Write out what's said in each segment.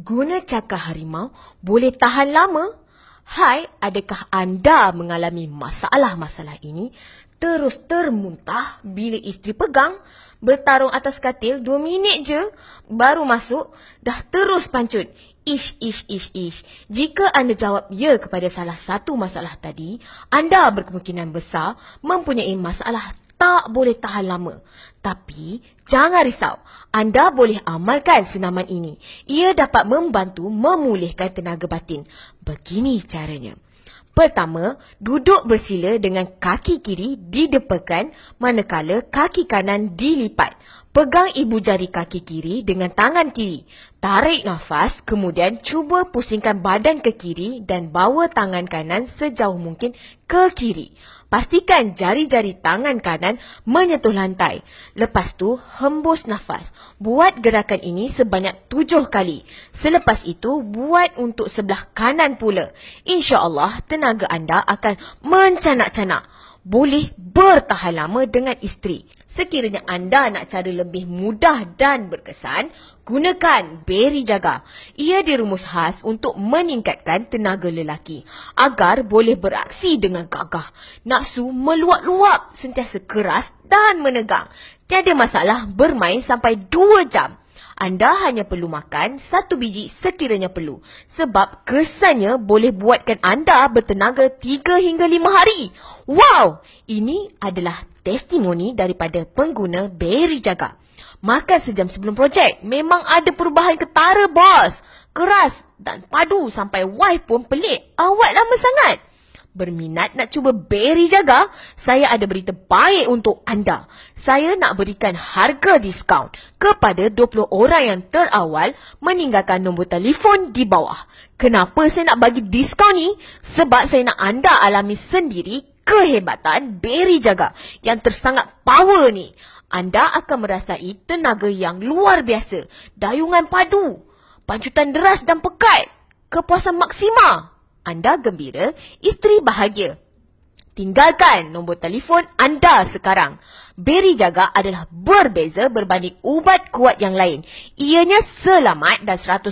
guna cakar harimau boleh tahan lama? Hai, adakah anda mengalami masalah-masalah ini? Terus termuntah bila isteri pegang, bertarung atas katil dua minit je, baru masuk, dah terus pancut. Ish, ish, ish, ish. Jika anda jawab ya kepada salah satu masalah tadi, anda berkemungkinan besar mempunyai masalah tak boleh tahan lama. Tapi jangan risau, anda boleh amalkan senaman ini. Ia dapat membantu memulihkan tenaga batin. Begini caranya. Pertama, duduk bersila dengan kaki kiri didepakan manakala kaki kanan dilipat. Pegang ibu jari kaki kiri dengan tangan kiri. Tarik nafas kemudian cuba pusingkan badan ke kiri dan bawa tangan kanan sejauh mungkin ke kiri. Pastikan jari-jari tangan kanan menyentuh lantai. Lepas tu, hembus nafas. Buat gerakan ini sebanyak tujuh kali. Selepas itu, buat untuk sebelah kanan pula. InsyaAllah, tenang tenaga anda akan mencanak-canak. Boleh bertahan lama dengan isteri. Sekiranya anda nak cara lebih mudah dan berkesan, gunakan beri Jaga. Ia dirumus khas untuk meningkatkan tenaga lelaki agar boleh beraksi dengan gagah. Nafsu meluap-luap sentiasa keras dan menegang. Tiada masalah bermain sampai 2 jam anda hanya perlu makan satu biji sekiranya perlu. Sebab kesannya boleh buatkan anda bertenaga tiga hingga lima hari. Wow! Ini adalah testimoni daripada pengguna Berry Jaga. Makan sejam sebelum projek. Memang ada perubahan ketara, bos. Keras dan padu sampai wife pun pelik. Awak lama sangat berminat nak cuba beri jaga, saya ada berita baik untuk anda. Saya nak berikan harga diskaun kepada 20 orang yang terawal meninggalkan nombor telefon di bawah. Kenapa saya nak bagi diskaun ni? Sebab saya nak anda alami sendiri kehebatan beri jaga yang tersangat power ni. Anda akan merasai tenaga yang luar biasa, dayungan padu, pancutan deras dan pekat, kepuasan maksimal anda gembira, isteri bahagia. Tinggalkan nombor telefon anda sekarang. Beri jaga adalah berbeza berbanding ubat kuat yang lain. Ianya selamat dan 100%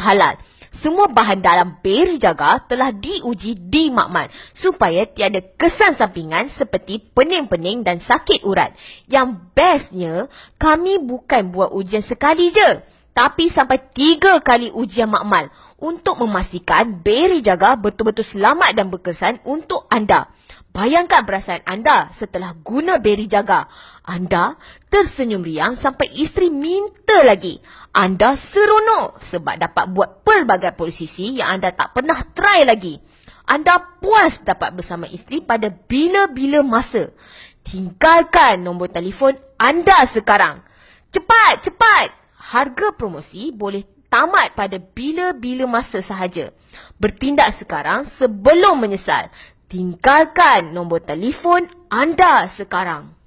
halal. Semua bahan dalam beri jaga telah diuji di makmal supaya tiada kesan sampingan seperti pening-pening dan sakit urat. Yang bestnya, kami bukan buat ujian sekali je tapi sampai tiga kali ujian makmal untuk memastikan beri jaga betul-betul selamat dan berkesan untuk anda. Bayangkan perasaan anda setelah guna beri jaga. Anda tersenyum riang sampai isteri minta lagi. Anda seronok sebab dapat buat pelbagai posisi yang anda tak pernah try lagi. Anda puas dapat bersama isteri pada bila-bila masa. Tinggalkan nombor telefon anda sekarang. Cepat, cepat! harga promosi boleh tamat pada bila-bila masa sahaja. Bertindak sekarang sebelum menyesal. Tinggalkan nombor telefon anda sekarang.